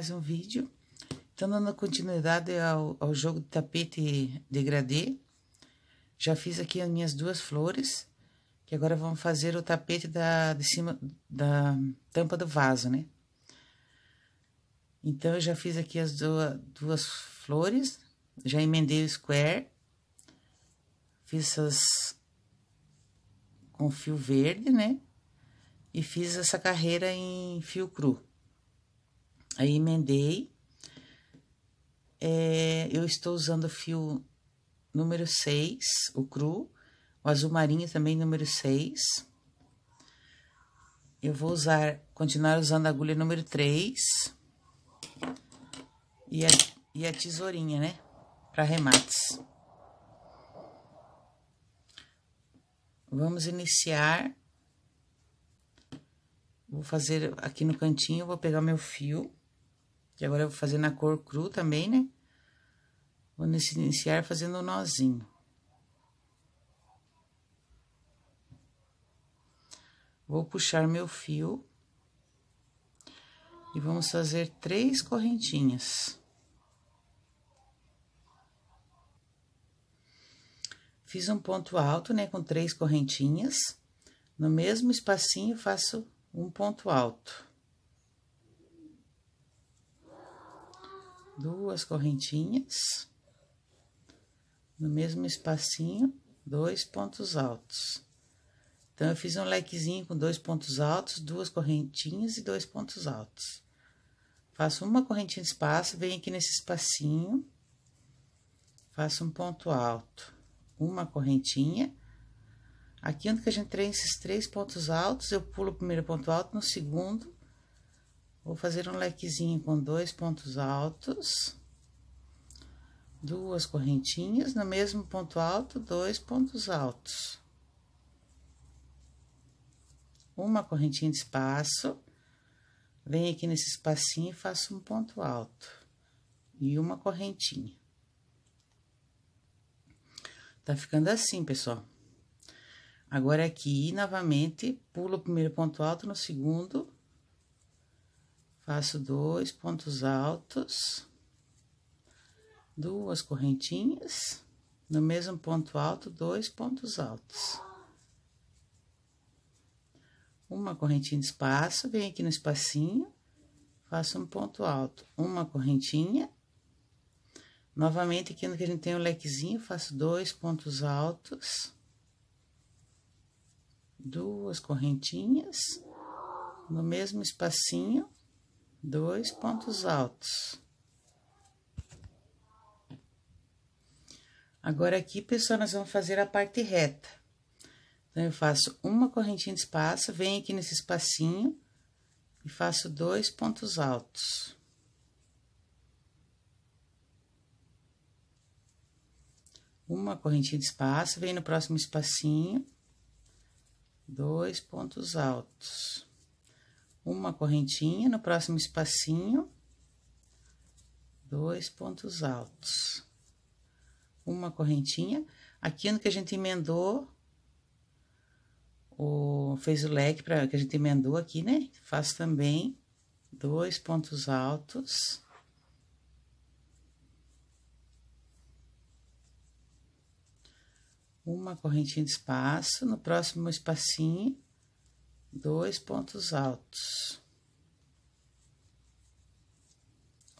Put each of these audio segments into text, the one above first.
mais um vídeo. Então, dando continuidade ao, ao jogo de tapete degradê, já fiz aqui as minhas duas flores, que agora vamos fazer o tapete da, de cima da tampa do vaso, né? Então, eu já fiz aqui as duas, duas flores, já emendei o square, fiz essas com fio verde, né? E fiz essa carreira em fio cru. Aí, emendei. É, eu estou usando o fio número 6, o cru, o azul marinho também número 6. Eu vou usar, continuar usando a agulha número 3 e a, e a tesourinha, né, para remates. Vamos iniciar. Vou fazer aqui no cantinho, vou pegar meu fio. Que agora eu vou fazer na cor cru também, né? Vou iniciar fazendo um nozinho. Vou puxar meu fio. E vamos fazer três correntinhas. Fiz um ponto alto, né, com três correntinhas. No mesmo espacinho, faço um ponto alto. duas correntinhas, no mesmo espacinho, dois pontos altos. Então, eu fiz um lequezinho com dois pontos altos, duas correntinhas e dois pontos altos. Faço uma correntinha de espaço, venho aqui nesse espacinho, faço um ponto alto, uma correntinha. Aqui onde que a gente tem esses três pontos altos, eu pulo o primeiro ponto alto, no segundo, Vou fazer um lequezinho com dois pontos altos, duas correntinhas, no mesmo ponto alto, dois pontos altos. Uma correntinha de espaço, venho aqui nesse espacinho e faço um ponto alto e uma correntinha. Tá ficando assim, pessoal. Agora, aqui, novamente, pulo o primeiro ponto alto no segundo Faço dois pontos altos, duas correntinhas, no mesmo ponto alto, dois pontos altos. Uma correntinha de espaço, vem aqui no espacinho, faço um ponto alto, uma correntinha. Novamente, aqui no que a gente tem o um lequezinho, faço dois pontos altos duas correntinhas no mesmo espacinho, dois pontos altos. Agora, aqui, pessoal, nós vamos fazer a parte reta. Então, eu faço uma correntinha de espaço, venho aqui nesse espacinho e faço dois pontos altos. Uma correntinha de espaço, venho no próximo espacinho, dois pontos altos uma correntinha no próximo espacinho, dois pontos altos, uma correntinha. Aqui no que a gente emendou, o, fez o leque para que a gente emendou aqui, né? Faço também dois pontos altos. Uma correntinha de espaço, no próximo espacinho, dois pontos altos.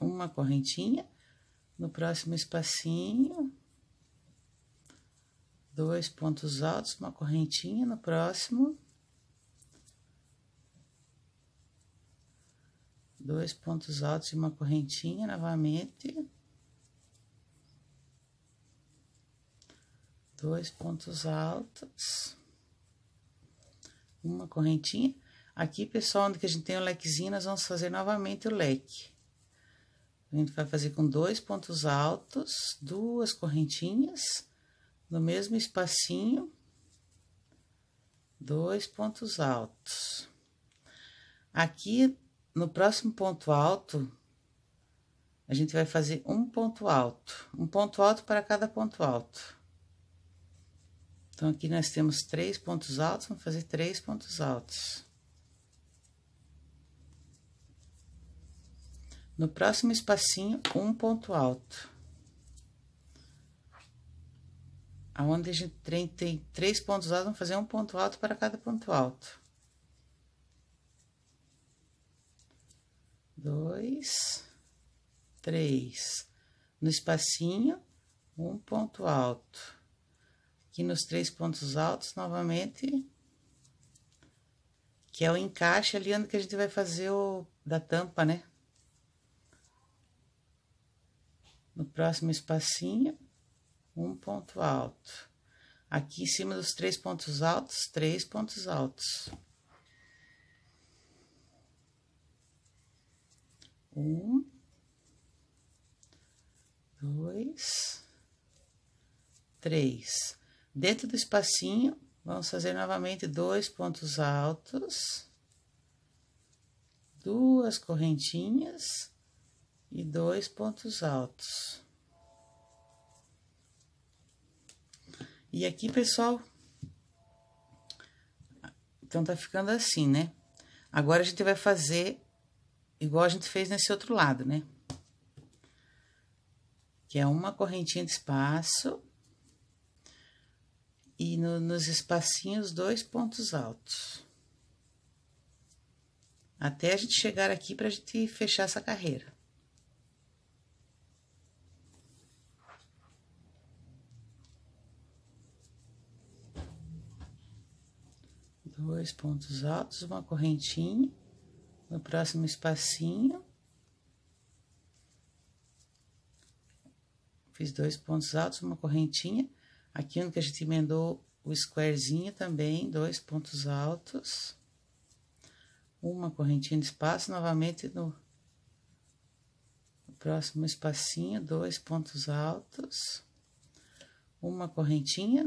Uma correntinha, no próximo espacinho, dois pontos altos, uma correntinha, no próximo, dois pontos altos e uma correntinha novamente. Dois pontos altos uma correntinha. Aqui, pessoal, onde que a gente tem o lequezinho, nós vamos fazer novamente o leque. A gente vai fazer com dois pontos altos, duas correntinhas, no mesmo espacinho, dois pontos altos. Aqui, no próximo ponto alto, a gente vai fazer um ponto alto, um ponto alto para cada ponto alto. Então, aqui nós temos três pontos altos, vamos fazer três pontos altos. No próximo espacinho, um ponto alto. Aonde a gente tem três pontos altos, vamos fazer um ponto alto para cada ponto alto. Dois, três. No espacinho, um ponto alto. Aqui nos três pontos altos, novamente, que é o encaixe ali onde que a gente vai fazer o da tampa, né? No próximo espacinho, um ponto alto. Aqui em cima dos três pontos altos, três pontos altos. Um, dois, três. Dentro do espacinho, vamos fazer novamente dois pontos altos, duas correntinhas e dois pontos altos. E aqui, pessoal, então, tá ficando assim, né? Agora, a gente vai fazer igual a gente fez nesse outro lado, né? Que é uma correntinha de espaço, e no, nos espacinhos dois pontos altos. Até a gente chegar aqui para a gente fechar essa carreira. Dois pontos altos, uma correntinha, no próximo espacinho. Fiz dois pontos altos, uma correntinha Aqui onde que a gente emendou o squarezinho também, dois pontos altos. Uma correntinha de espaço, novamente no, no próximo espacinho, dois pontos altos. Uma correntinha.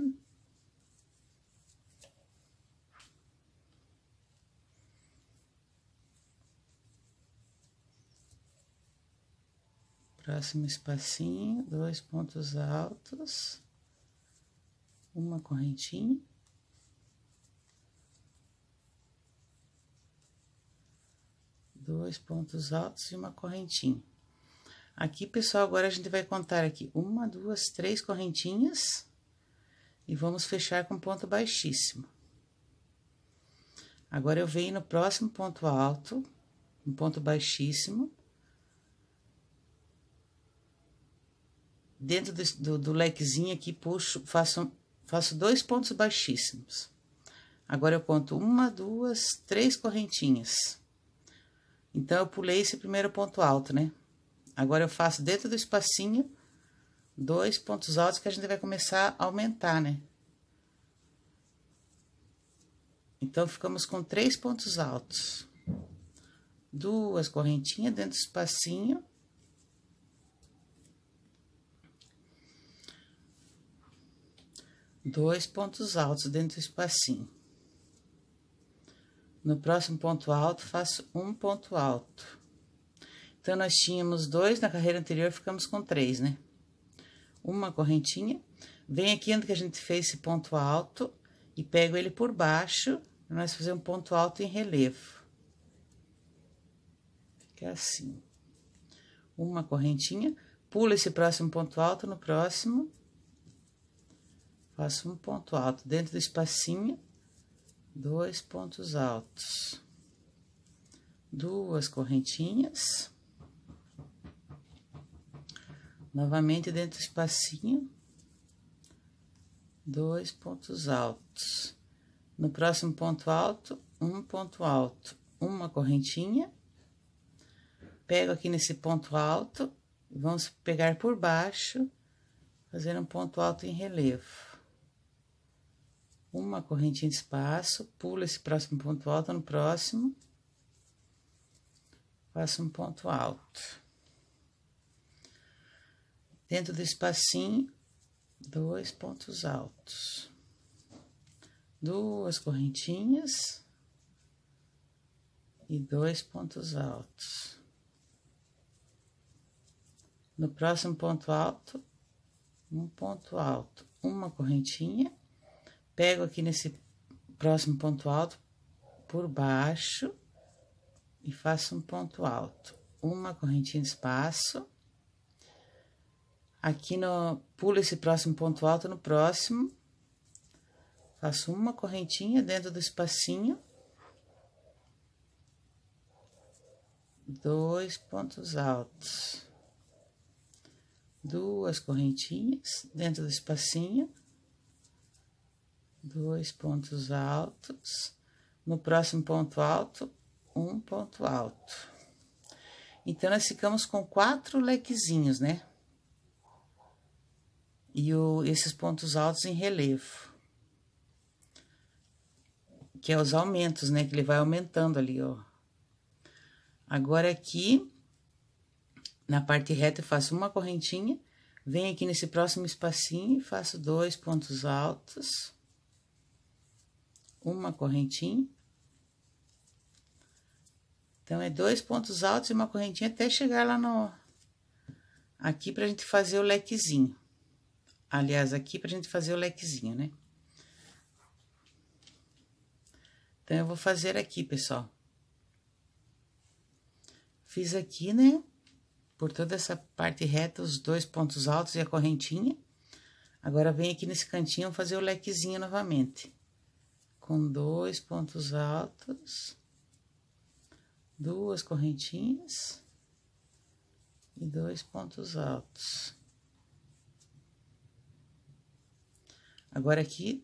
Próximo espacinho, dois pontos altos uma correntinha. Dois pontos altos e uma correntinha. Aqui, pessoal, agora a gente vai contar aqui uma, duas, três correntinhas e vamos fechar com ponto baixíssimo. Agora, eu venho no próximo ponto alto, um ponto baixíssimo. Dentro do, do, do lequezinho aqui, puxo, faço Faço dois pontos baixíssimos. Agora, eu conto uma, duas, três correntinhas. Então, eu pulei esse primeiro ponto alto, né? Agora, eu faço dentro do espacinho dois pontos altos que a gente vai começar a aumentar, né? Então, ficamos com três pontos altos. Duas correntinhas dentro do espacinho dois pontos altos dentro do espacinho. No próximo ponto alto, faço um ponto alto. Então, nós tínhamos dois na carreira anterior, ficamos com três, né? Uma correntinha. Vem aqui onde que a gente fez esse ponto alto e pego ele por baixo, nós fazer um ponto alto em relevo. Fica assim. Uma correntinha, pulo esse próximo ponto alto no próximo Faço um ponto alto dentro do espacinho, dois pontos altos, duas correntinhas. Novamente dentro do espacinho, dois pontos altos. No próximo ponto alto, um ponto alto, uma correntinha. Pego aqui nesse ponto alto, vamos pegar por baixo, fazer um ponto alto em relevo uma correntinha de espaço, pulo esse próximo ponto alto no próximo, faço um ponto alto. Dentro do espacinho, dois pontos altos. Duas correntinhas e dois pontos altos. No próximo ponto alto, um ponto alto, uma correntinha Pego aqui nesse próximo ponto alto por baixo e faço um ponto alto. Uma correntinha de espaço. Aqui no... Pulo esse próximo ponto alto no próximo. Faço uma correntinha dentro do espacinho. Dois pontos altos. Duas correntinhas dentro do espacinho dois pontos altos, no próximo ponto alto, um ponto alto. Então, nós ficamos com quatro lequezinhos, né? E o, esses pontos altos em relevo. Que é os aumentos, né? Que ele vai aumentando ali, ó. Agora, aqui, na parte reta, eu faço uma correntinha, venho aqui nesse próximo espacinho e faço dois pontos altos uma correntinha. Então, é dois pontos altos e uma correntinha até chegar lá no... Aqui, pra gente fazer o lequezinho. Aliás, aqui pra gente fazer o lequezinho, né? Então, eu vou fazer aqui, pessoal. Fiz aqui, né? Por toda essa parte reta, os dois pontos altos e a correntinha. Agora, vem aqui nesse cantinho fazer o lequezinho novamente com dois pontos altos, duas correntinhas e dois pontos altos. Agora, aqui,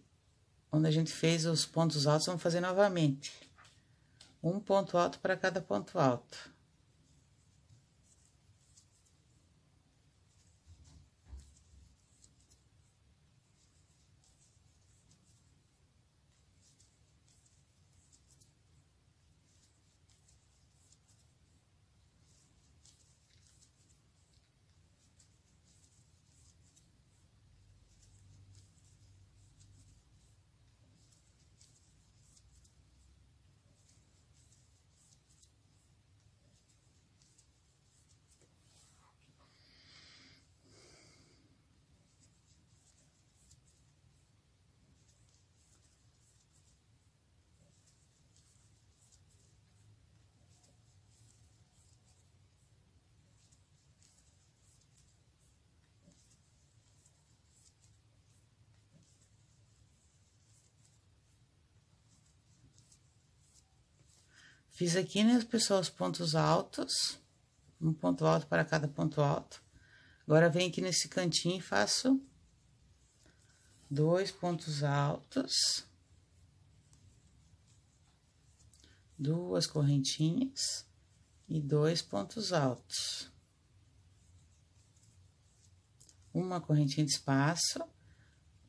onde a gente fez os pontos altos, vamos fazer novamente. Um ponto alto para cada ponto alto. Fiz aqui, né, pessoal, os pontos altos, um ponto alto para cada ponto alto. Agora, venho aqui nesse cantinho e faço dois pontos altos, duas correntinhas e dois pontos altos. Uma correntinha de espaço,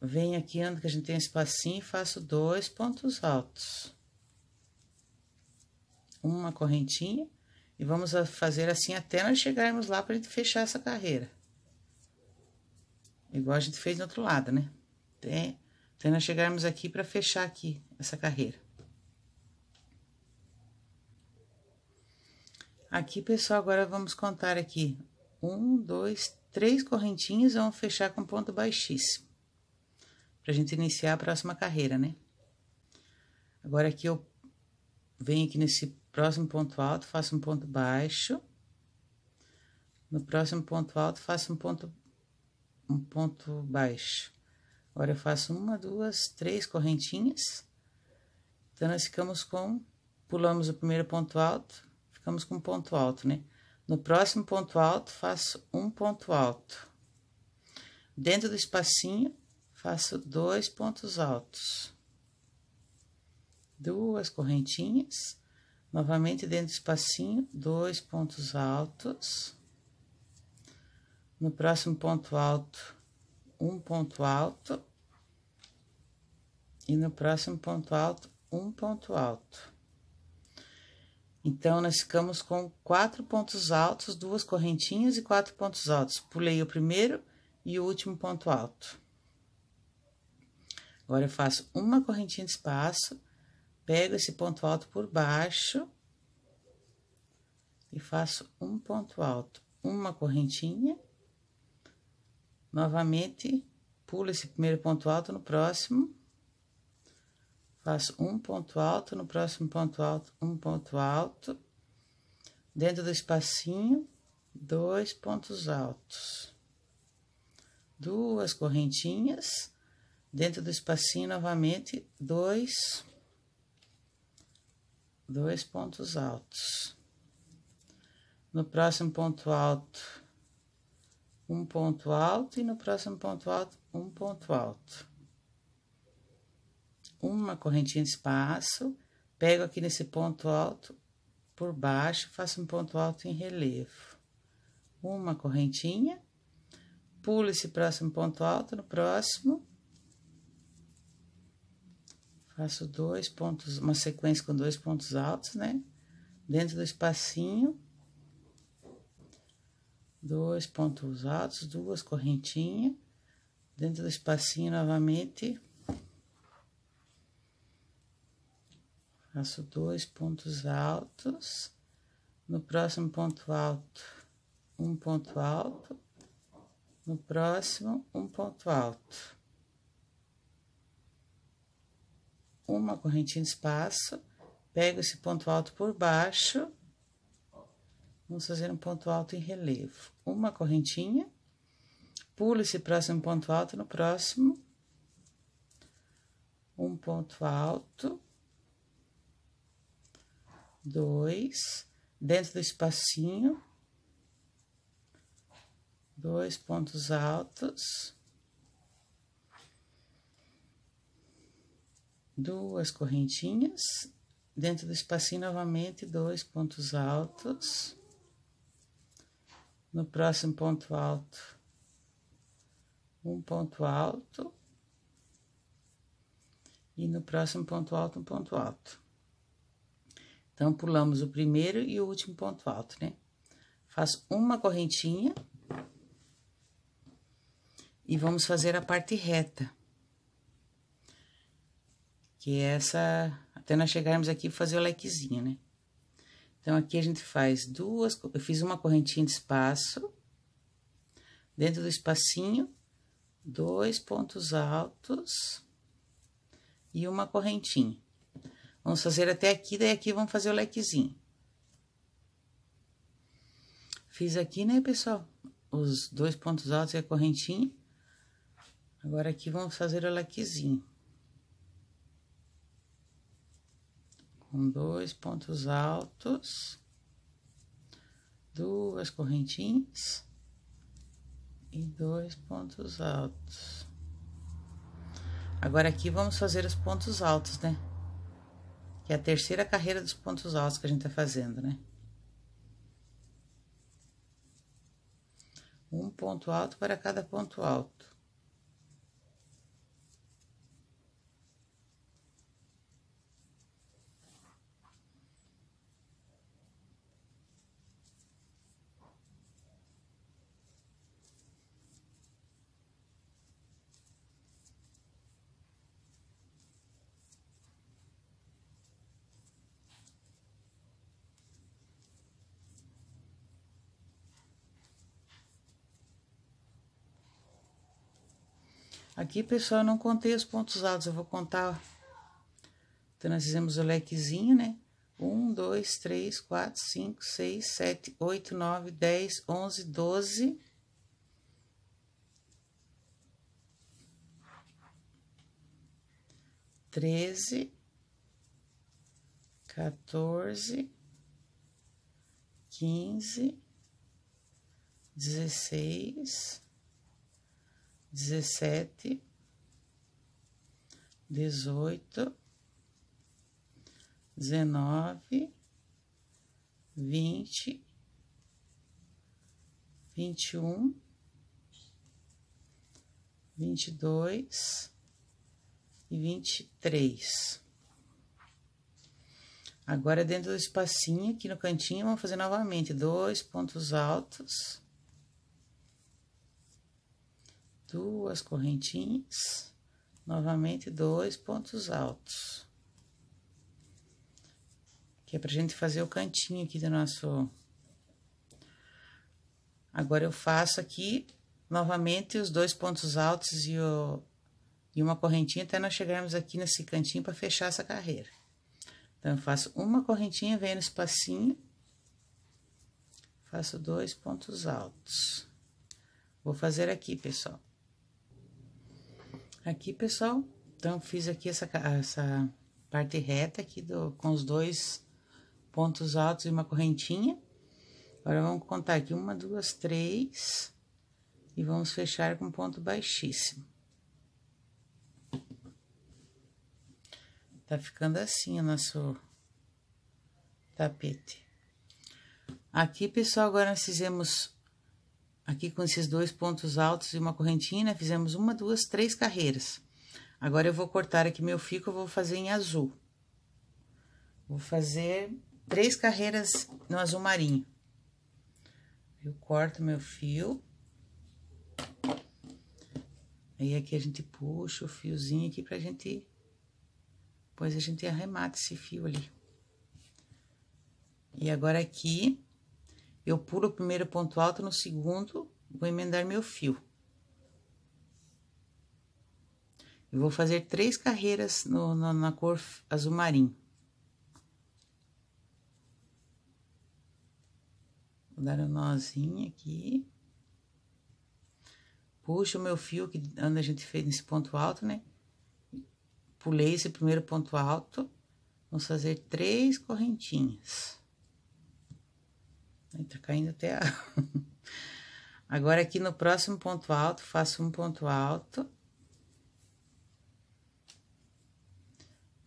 venho aqui onde a gente tem espacinho e faço dois pontos altos uma correntinha e vamos fazer assim até nós chegarmos lá para gente fechar essa carreira. Igual a gente fez no outro lado, né? Até, até nós chegarmos aqui para fechar aqui essa carreira. Aqui, pessoal, agora vamos contar aqui. Um, dois, três correntinhas, vamos fechar com ponto baixíssimo. Pra gente iniciar a próxima carreira, né? Agora, aqui eu venho aqui nesse próximo ponto alto, faço um ponto baixo. No próximo ponto alto, faço um ponto, um ponto baixo. Agora, eu faço uma, duas, três correntinhas. Então, nós ficamos com... Pulamos o primeiro ponto alto, ficamos com um ponto alto, né? No próximo ponto alto, faço um ponto alto. Dentro do espacinho, faço dois pontos altos. Duas correntinhas. Novamente, dentro do espacinho, dois pontos altos. No próximo ponto alto, um ponto alto. E no próximo ponto alto, um ponto alto. Então, nós ficamos com quatro pontos altos, duas correntinhas e quatro pontos altos. Pulei o primeiro e o último ponto alto. Agora, eu faço uma correntinha de espaço pego esse ponto alto por baixo e faço um ponto alto, uma correntinha. Novamente, pulo esse primeiro ponto alto no próximo. Faço um ponto alto, no próximo ponto alto, um ponto alto. Dentro do espacinho, dois pontos altos. Duas correntinhas. Dentro do espacinho, novamente, dois dois pontos altos. No próximo ponto alto, um ponto alto, e no próximo ponto alto, um ponto alto. Uma correntinha de espaço, pego aqui nesse ponto alto por baixo, faço um ponto alto em relevo. Uma correntinha, pulo esse próximo ponto alto, no próximo, Faço dois pontos, uma sequência com dois pontos altos, né? Dentro do espacinho, dois pontos altos, duas correntinhas. Dentro do espacinho, novamente, faço dois pontos altos. No próximo ponto alto, um ponto alto. No próximo, um ponto alto. uma correntinha de espaço, pego esse ponto alto por baixo, vamos fazer um ponto alto em relevo. Uma correntinha, pulo esse próximo ponto alto no próximo, um ponto alto, dois, dentro do espacinho, dois pontos altos, duas correntinhas, dentro do espacinho novamente dois pontos altos. No próximo ponto alto, um ponto alto. E no próximo ponto alto, um ponto alto. Então, pulamos o primeiro e o último ponto alto, né? faz uma correntinha. E vamos fazer a parte reta que é essa, até nós chegarmos aqui fazer o lequezinho, né? Então, aqui a gente faz duas, eu fiz uma correntinha de espaço, dentro do espacinho, dois pontos altos e uma correntinha. Vamos fazer até aqui, daí aqui vamos fazer o lequezinho. Fiz aqui, né, pessoal? Os dois pontos altos e a correntinha. Agora, aqui vamos fazer o lequezinho. com dois pontos altos, duas correntinhas e dois pontos altos. Agora, aqui vamos fazer os pontos altos, né? Que é a terceira carreira dos pontos altos que a gente tá fazendo, né? Um ponto alto para cada ponto alto. Aqui, pessoal, eu não contei os pontos altos, eu vou contar. Então, nós fizemos o lequezinho, né? Um, dois, três, quatro, cinco, seis, sete, oito, nove, dez, onze, doze. Treze, quatorze, quinze, dezesseis, dezessete, dezoito, dezenove, vinte, vinte e um, vinte e dois e vinte e três. Agora, dentro do espacinho, aqui no cantinho, vamos fazer novamente dois pontos altos duas correntinhas, novamente dois pontos altos. Que é pra gente fazer o cantinho aqui do nosso... Agora, eu faço aqui, novamente, os dois pontos altos e, o... e uma correntinha, até nós chegarmos aqui nesse cantinho para fechar essa carreira. Então, eu faço uma correntinha, venho no espacinho, faço dois pontos altos. Vou fazer aqui, pessoal. Aqui, pessoal, então, fiz aqui essa, essa parte reta aqui do, com os dois pontos altos e uma correntinha. Agora, vamos contar aqui uma, duas, três, e vamos fechar com ponto baixíssimo. Tá ficando assim o nosso tapete. Aqui, pessoal, agora nós fizemos Aqui com esses dois pontos altos e uma correntinha, fizemos uma, duas, três carreiras. Agora, eu vou cortar aqui meu fico, eu vou fazer em azul. Vou fazer três carreiras no azul marinho. Eu corto meu fio. Aí, aqui a gente puxa o fiozinho aqui pra gente... Depois, a gente arremata esse fio ali. E agora, aqui, eu pulo o primeiro ponto alto, no segundo, vou emendar meu fio. E vou fazer três carreiras no, no, na cor azul marinho. Vou dar um nozinho aqui. Puxo o meu fio, que a gente fez nesse ponto alto, né? Pulei esse primeiro ponto alto. Vamos fazer três correntinhas. Aí tá caindo até a... Agora, aqui no próximo ponto alto, faço um ponto alto.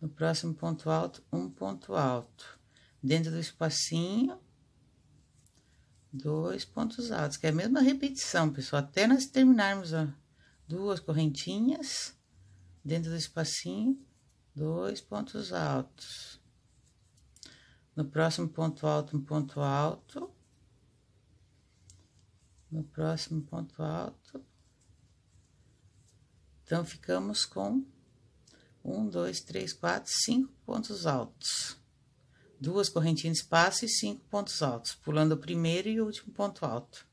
No próximo ponto alto, um ponto alto. Dentro do espacinho, dois pontos altos, que é a mesma repetição, pessoal, até nós terminarmos, ó, duas correntinhas, dentro do espacinho, dois pontos altos. No próximo ponto alto, um ponto alto no próximo ponto alto. Então, ficamos com um, dois, três, quatro, cinco pontos altos. Duas correntinhas espaço e cinco pontos altos, pulando o primeiro e o último ponto alto.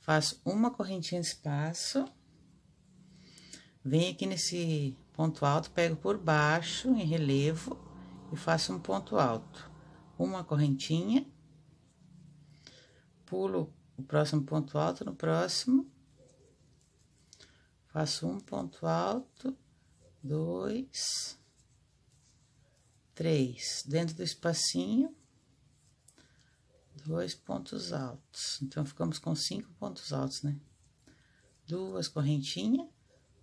Faço uma correntinha de espaço. Venho aqui nesse ponto alto, pego por baixo, em relevo, e faço um ponto alto. Uma correntinha. Pulo o próximo ponto alto no próximo. Faço um ponto alto, dois, três. Dentro do espacinho, dois pontos altos. Então, ficamos com cinco pontos altos, né? Duas correntinhas,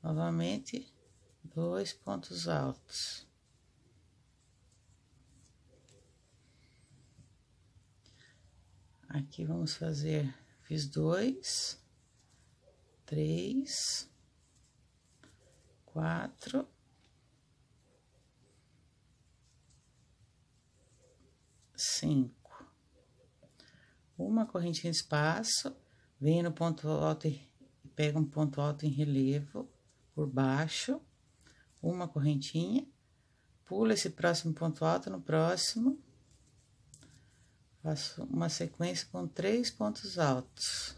novamente, dois pontos altos. Aqui vamos fazer Fiz dois, três, quatro. Cinco. Uma correntinha espaço, venho no ponto alto e pego um ponto alto em relevo por baixo, uma correntinha, pula esse próximo ponto alto no próximo, Faço uma sequência com três pontos altos.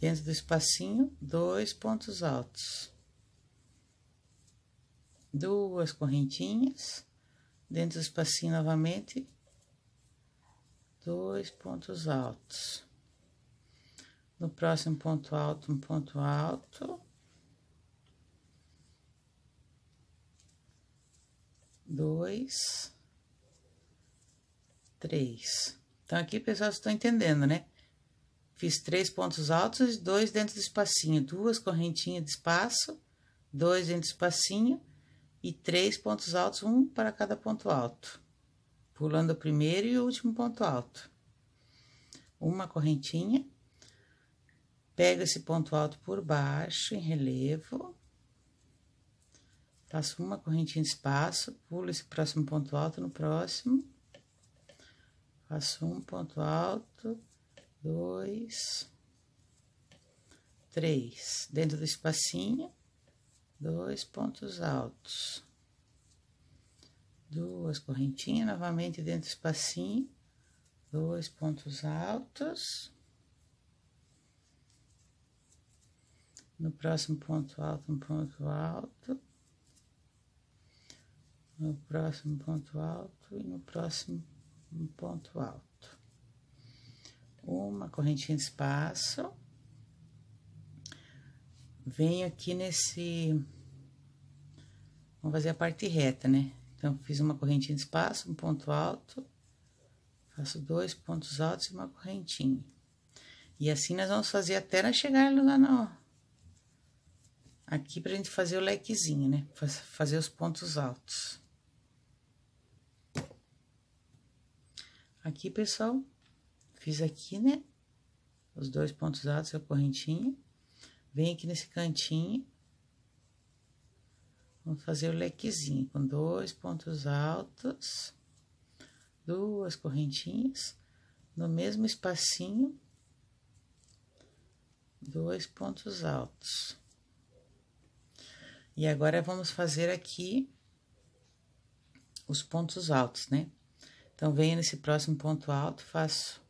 Dentro do espacinho, dois pontos altos. Duas correntinhas. Dentro do espacinho novamente, dois pontos altos. No próximo ponto alto, um ponto alto. Dois três. Então, aqui, pessoal, vocês estão entendendo, né? Fiz três pontos altos e dois dentro do espacinho, duas correntinhas de espaço, dois dentro do espacinho e três pontos altos, um para cada ponto alto. Pulando o primeiro e o último ponto alto. Uma correntinha, pego esse ponto alto por baixo, em relevo, faço uma correntinha de espaço, pulo esse próximo ponto alto no próximo, Faço um ponto alto, dois, três. Dentro do espacinho, dois pontos altos. Duas correntinhas, novamente dentro do espacinho, dois pontos altos. No próximo ponto alto, um ponto alto. No próximo ponto alto e no próximo um ponto alto. Uma correntinha de espaço. Vem aqui nesse... Vamos fazer a parte reta, né? Então, fiz uma correntinha de espaço, um ponto alto. Faço dois pontos altos e uma correntinha. E assim, nós vamos fazer até nós chegar lá na... Aqui, pra gente fazer o lequezinho, né? Fazer os pontos altos. Aqui, pessoal, fiz aqui, né? Os dois pontos altos a correntinha. Vem aqui nesse cantinho. Vamos fazer o lequezinho com dois pontos altos, duas correntinhas, no mesmo espacinho, dois pontos altos. E agora, vamos fazer aqui os pontos altos, né? Então, venho nesse próximo ponto alto, faço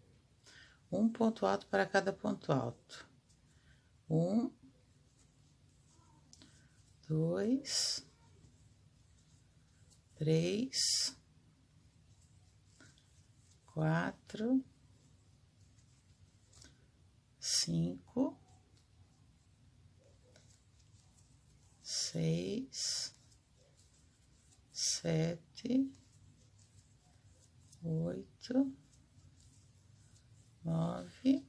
um ponto alto para cada ponto alto. Um, dois, três, quatro, cinco, seis, sete, oito, nove,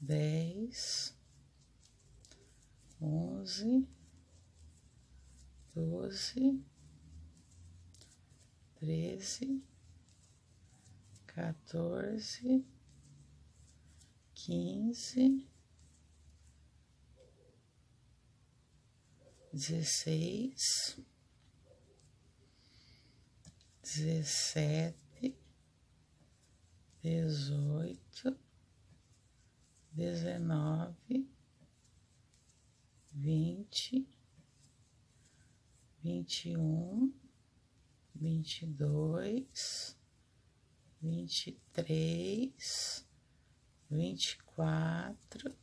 dez, onze, doze, treze, quatorze, quinze, dezesseis dezessete, dezoito, dezenove, vinte, vinte e um, vinte e dois, vinte e três, vinte e quatro,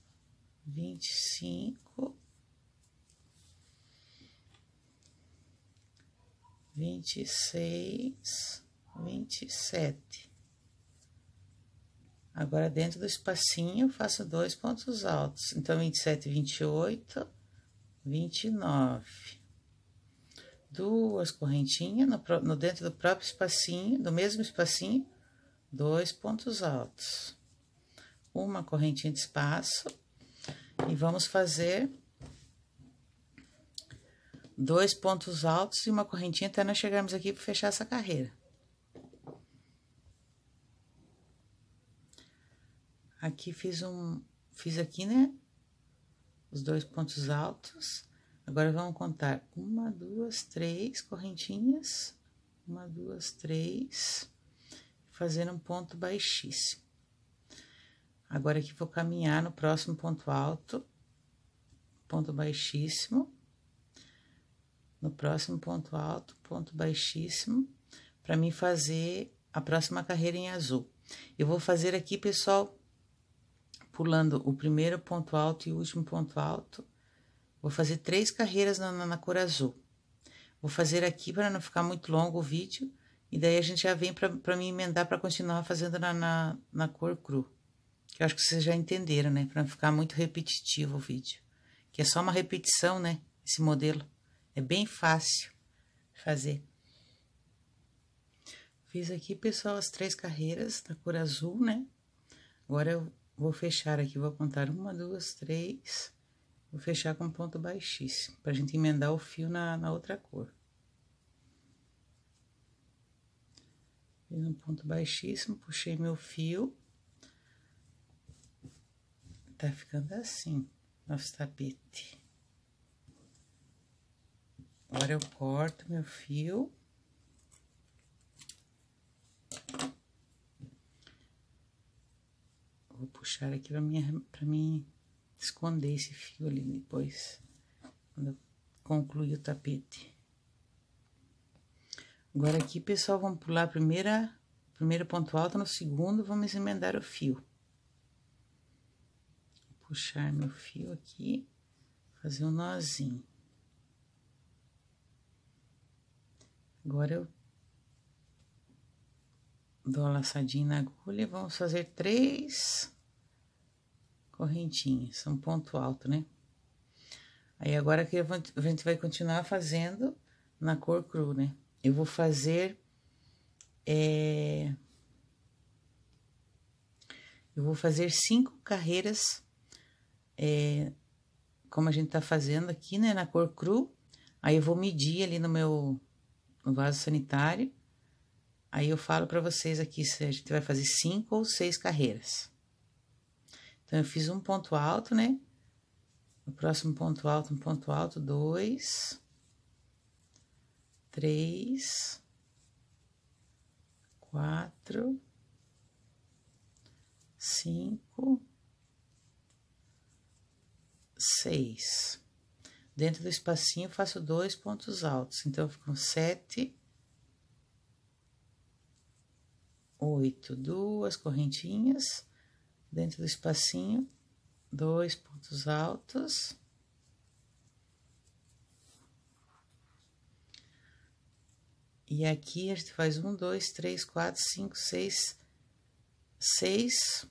vinte e cinco vinte e seis, vinte e sete. Agora, dentro do espacinho, faço dois pontos altos. Então, vinte 28, 29. sete, oito, vinte nove. Duas correntinhas no, no, dentro do próprio espacinho, do mesmo espacinho, dois pontos altos. Uma correntinha de espaço. E vamos fazer dois pontos altos e uma correntinha até nós chegarmos aqui para fechar essa carreira. Aqui fiz um, fiz aqui, né? Os dois pontos altos. Agora, vamos contar uma, duas, três correntinhas. Uma, duas, três. Fazendo um ponto baixíssimo. Agora, aqui vou caminhar no próximo ponto alto, ponto baixíssimo no próximo ponto alto, ponto baixíssimo, para mim fazer a próxima carreira em azul. Eu vou fazer aqui, pessoal, pulando o primeiro ponto alto e o último ponto alto, vou fazer três carreiras na, na, cor azul. Vou fazer aqui para não ficar muito longo o vídeo, e daí a gente já vem para me emendar para continuar fazendo na, na, na cor cru. Que eu acho que vocês já entenderam, né? Para não ficar muito repetitivo o vídeo. Que é só uma repetição, né? Esse modelo. É bem fácil fazer. Fiz aqui, pessoal, as três carreiras da cor azul, né? Agora eu vou fechar aqui, vou contar uma, duas, três. Vou fechar com ponto baixíssimo, pra gente emendar o fio na, na outra cor. Fiz um ponto baixíssimo, puxei meu fio. Tá ficando assim, nosso tapete. Agora, eu corto meu fio. Vou puxar aqui pra, minha, pra mim esconder esse fio ali depois, quando eu concluir o tapete. Agora, aqui, pessoal, vamos pular a primeira, primeiro ponto alto, no segundo, vamos emendar o fio. Puxar meu fio aqui, fazer um nozinho. Agora eu dou uma laçadinha na agulha e vamos fazer três correntinhas, é um ponto alto, né? Aí agora que a gente vai continuar fazendo na cor cru, né? Eu vou fazer é... eu vou fazer cinco carreiras é... como a gente tá fazendo aqui, né, na cor cru. Aí eu vou medir ali no meu no vaso sanitário. Aí eu falo para vocês aqui se a gente vai fazer cinco ou seis carreiras. Então, eu fiz um ponto alto, né? O próximo ponto alto, um ponto alto, dois, três, quatro, cinco, seis. Dentro do espacinho, faço dois pontos altos. Então, ficam sete, oito, duas correntinhas. Dentro do espacinho, dois pontos altos. E aqui, a gente faz um, dois, três, quatro, cinco, seis, seis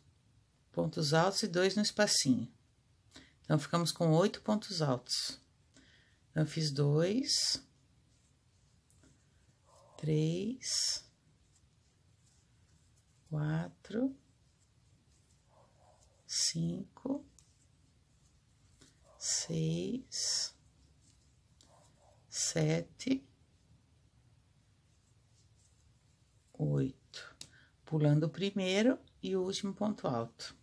pontos altos e dois no espacinho. Então, ficamos com oito pontos altos. Então, fiz dois, três, quatro, cinco, seis, sete, oito, pulando o primeiro e o último ponto alto.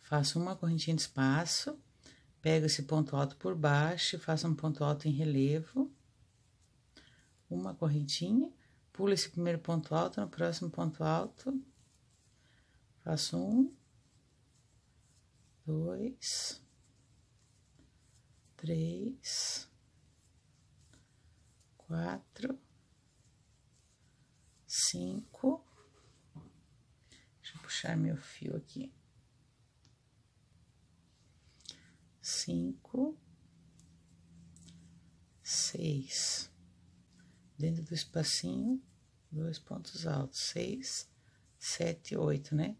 Faço uma correntinha de espaço Pego esse ponto alto por baixo, faço um ponto alto em relevo, uma correntinha, pulo esse primeiro ponto alto, no próximo ponto alto, faço um, dois, três, quatro, cinco. Deixa eu puxar meu fio aqui. cinco, seis. Dentro do espacinho, dois pontos altos, seis, sete, oito, né?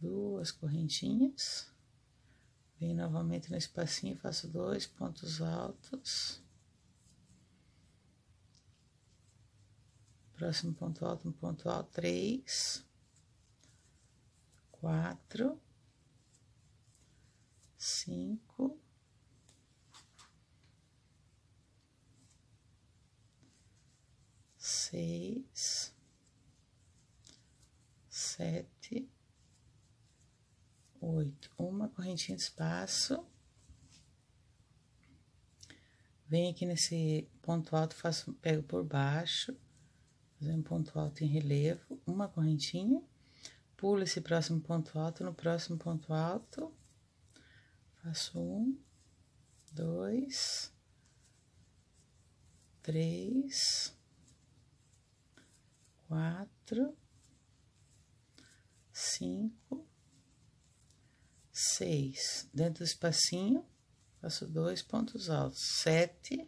Duas correntinhas. Venho novamente no espacinho, faço dois pontos altos. Próximo ponto alto, um ponto alto, três, quatro, cinco, seis, sete, oito. Uma correntinha de espaço. Venho aqui nesse ponto alto, faço, pego por baixo, fazendo um ponto alto em relevo, uma correntinha, pulo esse próximo ponto alto, no próximo ponto alto, Faço um, dois, três, quatro, cinco, seis. Dentro do espacinho, faço dois pontos altos. Sete,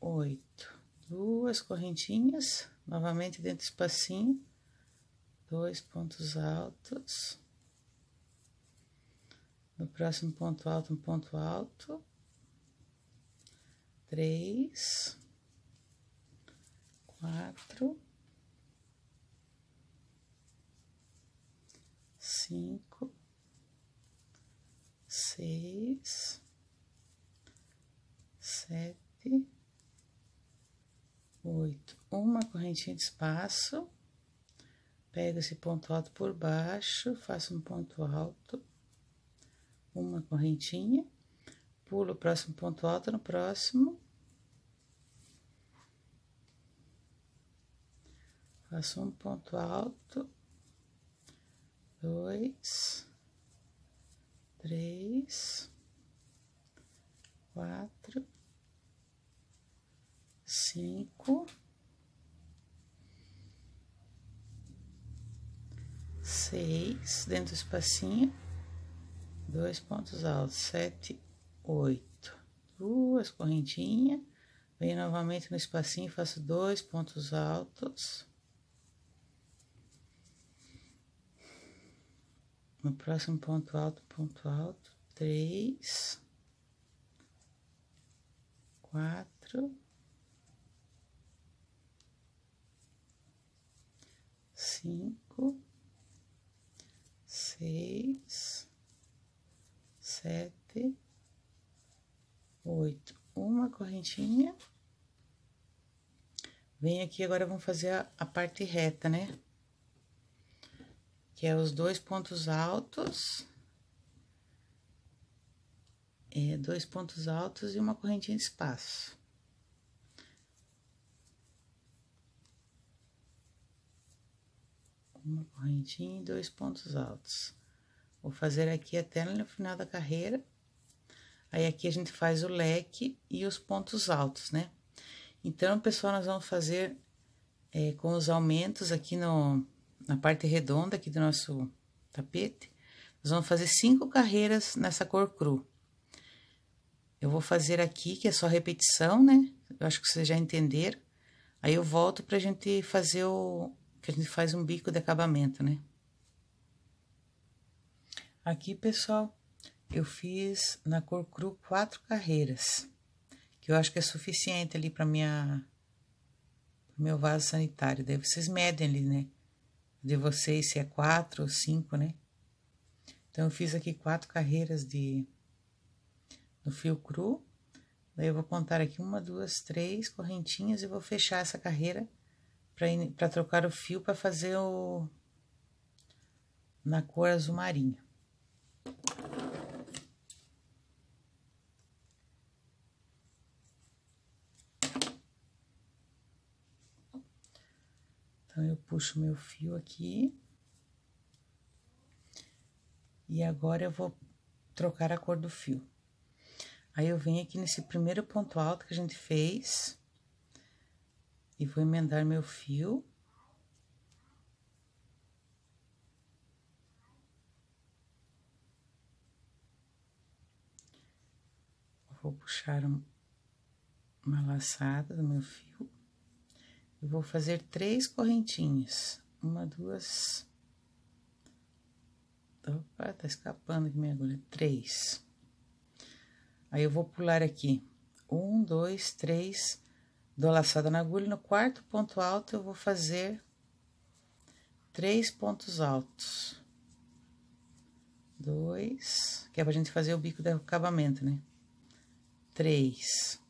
oito. Duas correntinhas, novamente dentro do espacinho, dois pontos altos no próximo ponto alto, um ponto alto. Três. Quatro. Cinco. Seis. Sete. Oito. Uma correntinha de espaço. Pego esse ponto alto por baixo, faço um ponto alto uma correntinha, pulo o próximo ponto alto no próximo, faço um ponto alto, dois, três, quatro, cinco, seis, dentro do espacinho, dois pontos altos, sete, oito, duas correntinhas, venho novamente no espacinho, faço dois pontos altos. No próximo ponto alto, ponto alto, três, quatro, cinco, seis, sete, oito, uma correntinha. Vem aqui, agora vamos fazer a, a parte reta, né? Que é os dois pontos altos. É, dois pontos altos e uma correntinha de espaço. Uma correntinha e dois pontos altos. Vou fazer aqui até no final da carreira. Aí, aqui a gente faz o leque e os pontos altos, né? Então, pessoal, nós vamos fazer é, com os aumentos aqui no, na parte redonda aqui do nosso tapete. Nós vamos fazer cinco carreiras nessa cor cru. Eu vou fazer aqui, que é só repetição, né? Eu acho que vocês já entenderam. Aí, eu volto pra gente fazer o... que a gente faz um bico de acabamento, né? Aqui, pessoal, eu fiz na cor cru quatro carreiras, que eu acho que é suficiente ali para minha meu vaso sanitário. Daí vocês medem ali, né? De vocês se é quatro ou cinco, né? Então, eu fiz aqui quatro carreiras de no fio cru. Daí, eu vou contar aqui uma, duas, três correntinhas e vou fechar essa carreira para trocar o fio para fazer o na cor azul marinho. Então, eu puxo meu fio aqui. E agora, eu vou trocar a cor do fio. Aí, eu venho aqui nesse primeiro ponto alto que a gente fez. E vou emendar meu fio. vou puxar um, uma laçada do meu fio e vou fazer três correntinhas. Uma, duas... Opa, tá escapando aqui minha agulha. Três. Aí, eu vou pular aqui. Um, dois, três, dou laçada na agulha. No quarto ponto alto, eu vou fazer três pontos altos. Dois, que é pra gente fazer o bico do acabamento, né? três.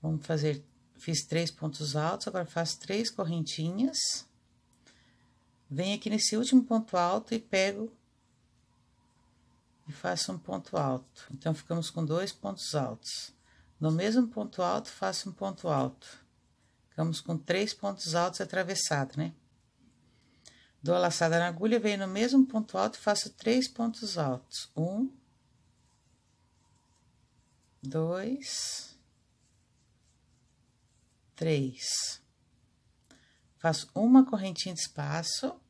Vamos fazer, fiz três pontos altos, agora faço três correntinhas. Venho aqui nesse último ponto alto e pego e faço um ponto alto. Então, ficamos com dois pontos altos. No mesmo ponto alto, faço um ponto alto. Ficamos com três pontos altos atravessados, né? Dou a laçada na agulha, venho no mesmo ponto alto e faço três pontos altos. Um, dois, três. Faço uma correntinha de espaço.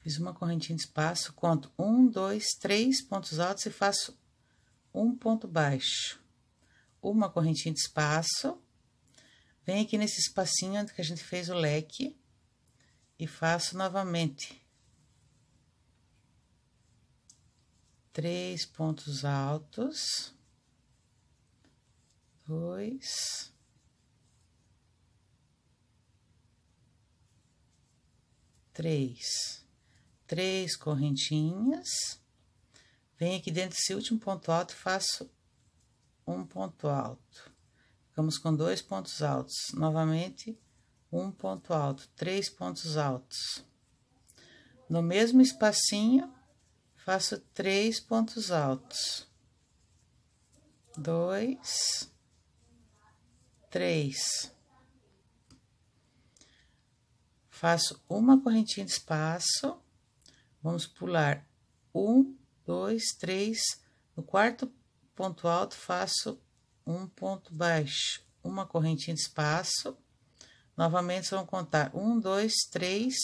Fiz uma correntinha de espaço, conto um, dois, três pontos altos e faço um ponto baixo. Uma correntinha de espaço. Venho aqui nesse espacinho onde que a gente fez o leque e faço novamente três pontos altos, dois, três, três correntinhas. Venho aqui dentro desse último ponto alto, faço um ponto alto. Ficamos com dois pontos altos. Novamente, um ponto alto, três pontos altos. No mesmo espacinho, faço três pontos altos. Dois, três. Faço uma correntinha de espaço, vamos pular um, dois, três. No quarto ponto alto, faço um ponto baixo, uma correntinha de espaço. Novamente, vamos contar um, dois, três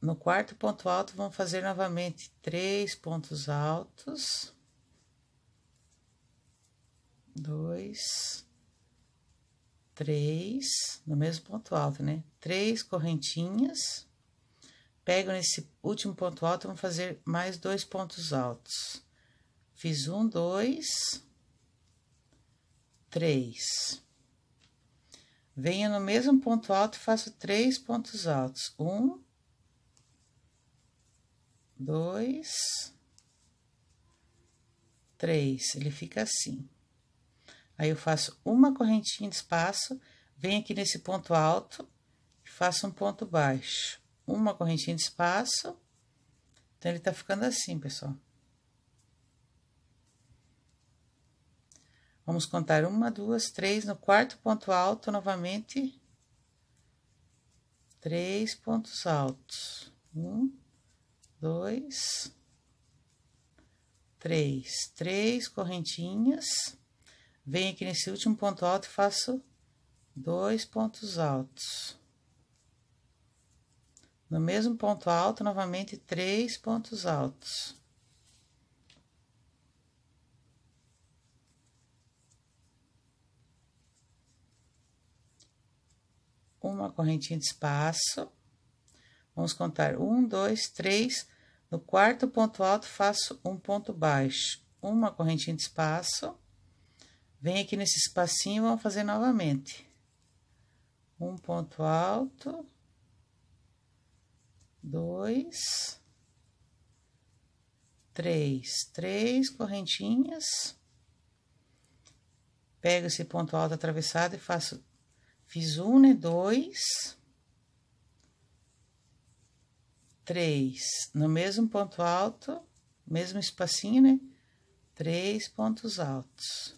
no quarto ponto alto, vamos fazer novamente três pontos altos. Dois, três, no mesmo ponto alto, né? Três correntinhas. Pego nesse último ponto alto, vamos fazer mais dois pontos altos. Fiz um, dois, três. Venho no mesmo ponto alto, faço três pontos altos. Um, dois, três. Ele fica assim. Aí, eu faço uma correntinha de espaço, venho aqui nesse ponto alto faço um ponto baixo. Uma correntinha de espaço. Então, ele tá ficando assim, pessoal. Vamos contar uma, duas, três, no quarto ponto alto, novamente, três pontos altos. Um, dois, três, três correntinhas. Venho aqui nesse último ponto alto e faço dois pontos altos. No mesmo ponto alto, novamente, três pontos altos. Uma correntinha de espaço. Vamos contar um, dois, três, no quarto ponto alto, faço um ponto baixo, uma correntinha de espaço. Vem aqui nesse espacinho, vamos fazer novamente. Um ponto alto. Dois. Três. Três correntinhas. Pego esse ponto alto atravessado e faço... Fiz um, né? Dois três no mesmo ponto alto, mesmo espacinho, né? Três pontos altos.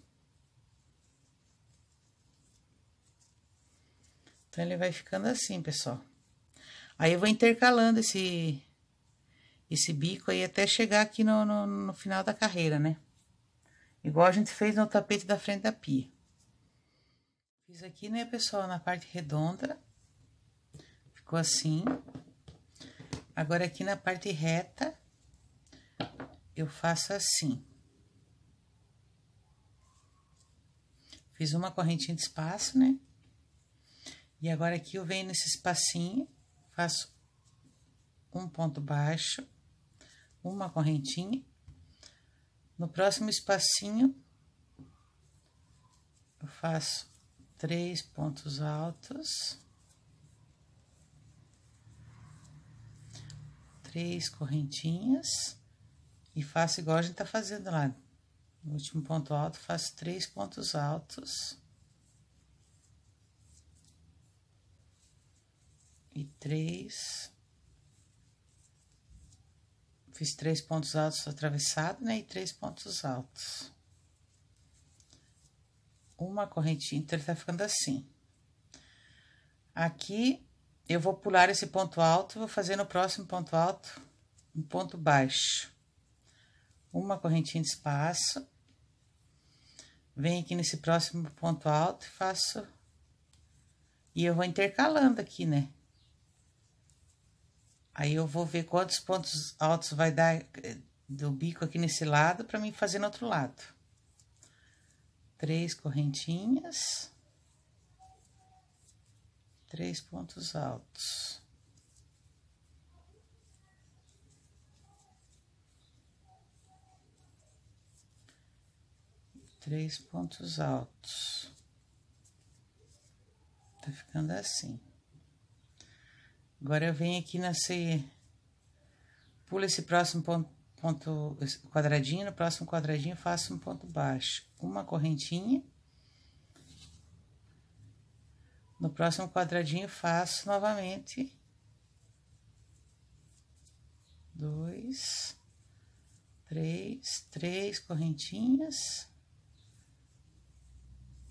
Então, ele vai ficando assim, pessoal. Aí, eu vou intercalando esse, esse bico aí até chegar aqui no, no, no final da carreira, né? Igual a gente fez no tapete da frente da pia. Fiz aqui, né, pessoal, na parte redonda. Ficou assim. Assim. Agora, aqui na parte reta, eu faço assim. Fiz uma correntinha de espaço, né? E agora, aqui, eu venho nesse espacinho, faço um ponto baixo, uma correntinha. No próximo espacinho, eu faço três pontos altos. três correntinhas e faço igual a gente tá fazendo lá. No último ponto alto, faço três pontos altos. E três. Fiz três pontos altos atravessado, né? E três pontos altos. Uma correntinha, então ele tá ficando assim. Aqui, eu vou pular esse ponto alto, vou fazer no próximo ponto alto um ponto baixo. Uma correntinha de espaço. Venho aqui nesse próximo ponto alto e faço... E eu vou intercalando aqui, né? Aí eu vou ver quantos pontos altos vai dar eh, do bico aqui nesse lado para mim fazer no outro lado. Três correntinhas três pontos altos. Três pontos altos. Tá ficando assim. Agora eu venho aqui nesse... Pulo esse próximo ponto, ponto quadradinho, no próximo quadradinho faço um ponto baixo. Uma correntinha... No próximo quadradinho, faço novamente. Dois, três, três correntinhas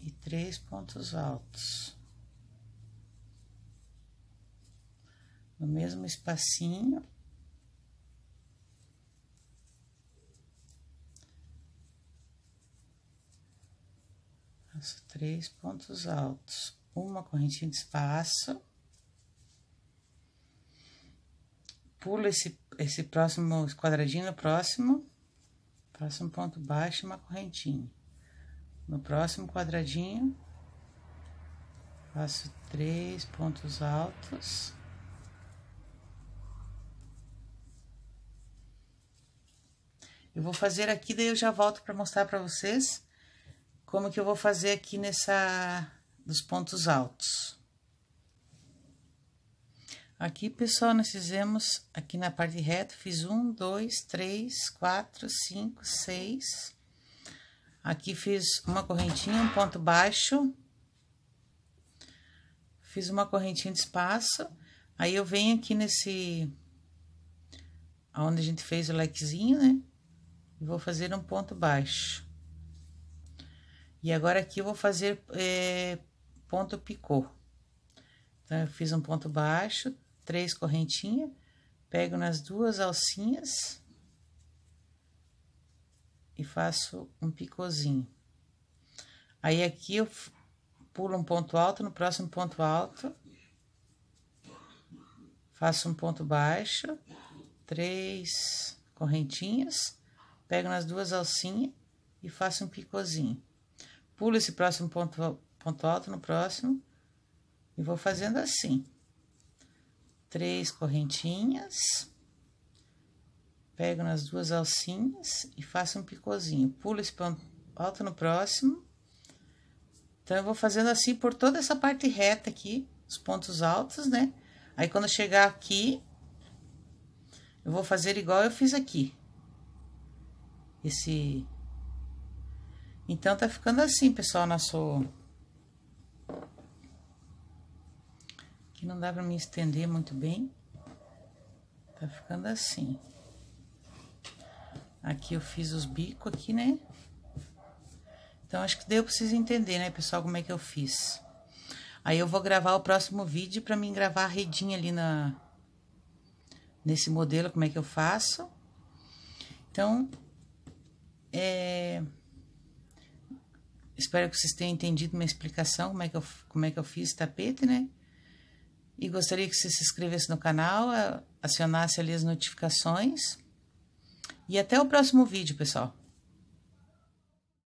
e três pontos altos. No mesmo espacinho, faço três pontos altos uma correntinha de espaço. Pulo esse, esse próximo quadradinho no próximo, próximo ponto baixo, uma correntinha. No próximo quadradinho, faço três pontos altos. Eu vou fazer aqui, daí eu já volto para mostrar para vocês como que eu vou fazer aqui nessa dos pontos altos. Aqui, pessoal, nós fizemos, aqui na parte reta, fiz um, dois, três, quatro, cinco, seis. Aqui fiz uma correntinha, um ponto baixo. Fiz uma correntinha de espaço. Aí, eu venho aqui nesse, aonde a gente fez o lequezinho, né? E vou fazer um ponto baixo. E agora, aqui, eu vou fazer é, ponto picô. Então, eu fiz um ponto baixo, três correntinhas, pego nas duas alcinhas e faço um picôzinho. Aí, aqui eu pulo um ponto alto, no próximo ponto alto, faço um ponto baixo, três correntinhas, pego nas duas alcinhas e faço um picôzinho. Pulo esse próximo ponto ponto alto no próximo e vou fazendo assim. Três correntinhas, pego nas duas alcinhas e faço um picôzinho. Pulo esse ponto alto no próximo. Então, eu vou fazendo assim por toda essa parte reta aqui, os pontos altos, né? Aí, quando chegar aqui, eu vou fazer igual eu fiz aqui. Esse... Então, tá ficando assim, pessoal, nosso Aqui não dá para me estender muito bem. Tá ficando assim. Aqui eu fiz os bicos aqui, né? Então, acho que deu pra vocês entenderem, né, pessoal, como é que eu fiz. Aí, eu vou gravar o próximo vídeo pra mim gravar a redinha ali na... Nesse modelo, como é que eu faço. Então, é... Espero que vocês tenham entendido minha explicação, como é que eu, como é que eu fiz esse tapete, né? e gostaria que você se inscrevesse no canal, acionasse ali as notificações. E até o próximo vídeo, pessoal.